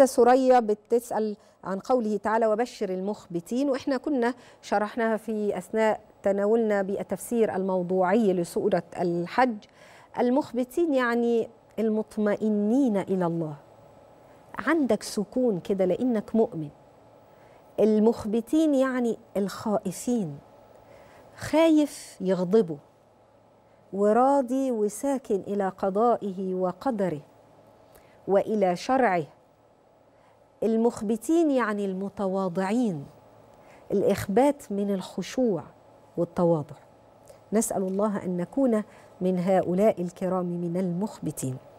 الأستاذة سوريا بتسأل عن قوله تعالى وبشر المخبتين وإحنا كنا شرحناها في أثناء تناولنا بالتفسير الموضوعي لسورة الحج المخبتين يعني المطمئنين إلى الله عندك سكون كده لأنك مؤمن المخبتين يعني الخائفين خايف يغضبه وراضي وساكن إلى قضائه وقدره وإلى شرعه المخبتين يعني المتواضعين الإخبات من الخشوع والتواضع نسأل الله أن نكون من هؤلاء الكرام من المخبتين